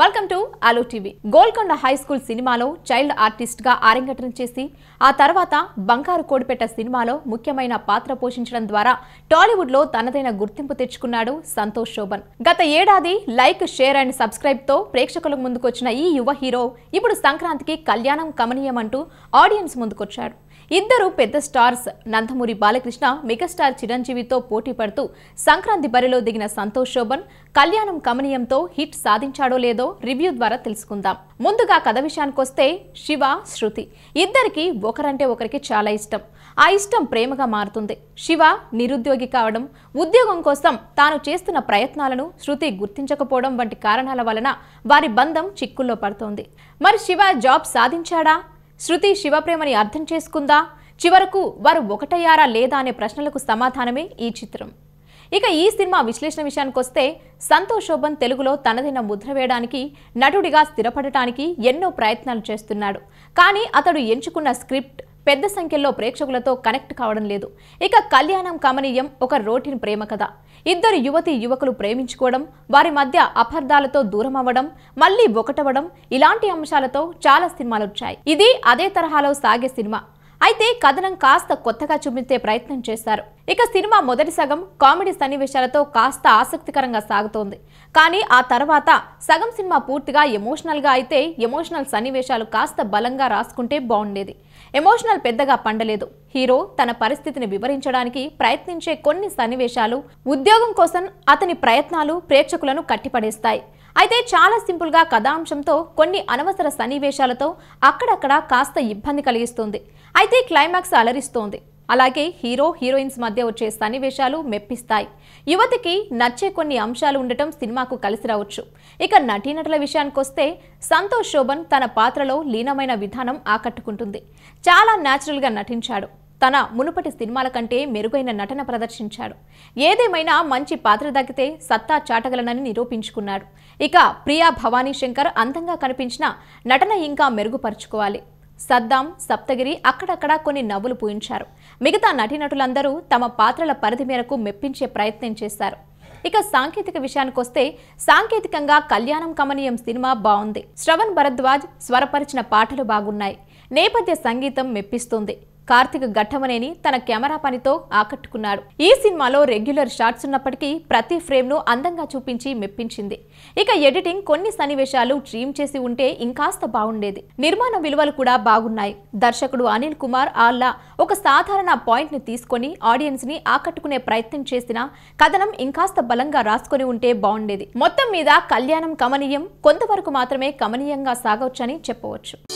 welcome to అలో TV Golconda high school సినిమాలో child artist గా అరంగేట్రం చేసి ఆ తర్వాత బంగారు కోడిపేట సినిమాలో ముఖ్యమైన పాత్ర పోషించడం ద్వారా టాలీవుడ్ లో తనదైన గుర్తింపు తెచ్చుకున్నాడు సంతోష్ శోభన్ గత ఏడాది లైక్ షేర్ అండ్ సబ్స్క్రైబ్ తో ప్రేక్షకుల ముందుకొచ్చిన ఈ యువ హీరో ఇప్పుడు సంక్రాంతికి కళ్యాణం కమనీయం అంటూ ఆడియన్స్ ముందుకొచ్చాడు ఇద్దరు పెద్ద స్టార్స్ నందమూరి బాలకృష్ణ మెగాస్టార్ చిరంజీవితో పోటీ పడుతూ సంక్రాంతి బరిలో దిగిన సంతోష్ శోభన్ కళ్యాణం కమనీయంతో హిట్ సాధించాడో లేదో రివ్యూ ద్వారా తెలుసుకుందాం ముందుగా కథ విషయానికొస్తే శివ శృతి ఇద్దరికి ఒకరంటే ఒకరికి చాలా ఇష్టం ఆ ఇష్టం ప్రేమగా మారుతుంది శివ నిరుద్యోగి కావడం ఉద్యోగం కోసం తాను చేస్తున్న ప్రయత్నాలను శృతి గుర్తించకపోవడం వంటి కారణాల వలన వారి బంధం చిక్కుల్లో పడుతోంది మరి శివ జాబ్ సాధించాడా శృతి శివప్రేమని అర్థం చేసుకుందా చివరకు వారు ఒకటయ్యారా లేదా అనే ప్రశ్నలకు సమాధానమే ఈ చిత్రం ఇక ఈ సినిమా విశ్లేషణ విషయానికి వస్తే సంతోష్ శోభన్ తెలుగులో తనదైన ముద్ర వేయడానికి నటుడిగా స్థిరపడటానికి ఎన్నో ప్రయత్నాలు చేస్తున్నాడు కానీ అతడు ఎంచుకున్న స్క్రిప్ట్ పెద్ద సంఖ్యలో ప్రేక్షకులతో కనెక్ట్ కావడం లేదు ఇక కళ్యాణం కమనీయం ఒక రోటిన్ ప్రేమ కథ ఇద్దరు యువతి యువకులు ప్రేమించుకోవడం వారి మధ్య అపార్థాలతో దూరం అవ్వడం మళ్లీ ఒకటవడం ఇలాంటి అంశాలతో చాలా సినిమాలు వచ్చాయి ఇది అదే తరహాలో సాగే సినిమా అయితే కథనం కాస్త కొత్తగా చూపించే ప్రయత్నం చేశారు ఇక సినిమా మొదటి సగం కామెడీ సన్నివేశాలతో కాస్త ఆసక్తికరంగా సాగుతోంది కానీ ఆ తర్వాత సగం సినిమా పూర్తిగా ఎమోషనల్గా అయితే ఎమోషనల్ సన్నివేశాలు కాస్త బలంగా రాసుకుంటే బాగుండేది ఎమోషనల్ పెద్దగా పండలేదు హీరో తన పరిస్థితిని వివరించడానికి ప్రయత్నించే కొన్ని సన్నివేశాలు ఉద్యోగం కోసం అతని ప్రయత్నాలు ప్రేక్షకులను కట్టిపడేస్తాయి అయితే చాలా సింపుల్గా కథాంశంతో కొన్ని అనవసర సన్నివేశాలతో అక్కడక్కడ కాస్త ఇబ్బంది కలిగిస్తుంది అయితే క్లైమాక్స్ అలరిస్తోంది అలాగే హీరో హీరోయిన్స్ మధ్య వచ్చే సన్నివేశాలు మెప్పిస్తాయి యువతికి నచ్చే కొన్ని అంశాలు ఉండటం సినిమాకు కలిసి రావచ్చు ఇక నటీనటుల విషయానికొస్తే సంతోష్ శోభన్ తన పాత్రలో లీనమైన విధానం ఆకట్టుకుంటుంది చాలా న్యాచురల్గా నటించాడు తన మునుపటి సినిమాల కంటే మెరుగైన నటన ప్రదర్శించాడు ఏదేమైనా మంచి పాత్ర దక్కితే సత్తా చాటగలనని నిరూపించుకున్నాడు ఇక ప్రియా భవానీ శంకర్ అందంగా కనిపించిన నటన ఇంకా మెరుగుపరుచుకోవాలి సద్దాం సప్తగిరి అక్కడక్కడ కొన్ని నవ్వులు పూయించారు మిగతా నటీనటులందరూ తమ పాత్రల పరిధి మేరకు మెప్పించే ప్రయత్నం చేశారు ఇక సాంకేతిక విషయానికొస్తే సాంకేతికంగా కళ్యాణం కమనీయం సినిమా బాగుంది శ్రవణ్ భరద్వాజ్ స్వరపరిచిన పాటలు బాగున్నాయి నేపథ్య సంగీతం మెప్పిస్తుంది కార్తిక్ ఘట్టమనేని తన కెమెరా పనితో ఆకట్టుకున్నాడు ఈ సినిమాలో రెగ్యులర్ షాట్స్ ఉన్నప్పటికీ ప్రతి ఫ్రేమ్ ను అందంగా చూపించి మెప్పించింది ఇక ఎడిటింగ్ కొన్ని సన్నివేశాలు డ్రీమ్ చేసి ఉంటే ఇంకాస్త బాగుండేది నిర్మాణ విలువలు కూడా బాగున్నాయి దర్శకుడు అనిల్ కుమార్ ఆల్లా ఒక సాధారణ పాయింట్ని తీసుకొని ని ఆకట్టుకునే ప్రయత్నం చేసిన కథనం ఇంకాస్త బలంగా రాసుకొని ఉంటే బాగుండేది మొత్తం మీద కళ్యాణం కమనీయం కొంతవరకు మాత్రమే కమనీయంగా సాగవచ్చని చెప్పవచ్చు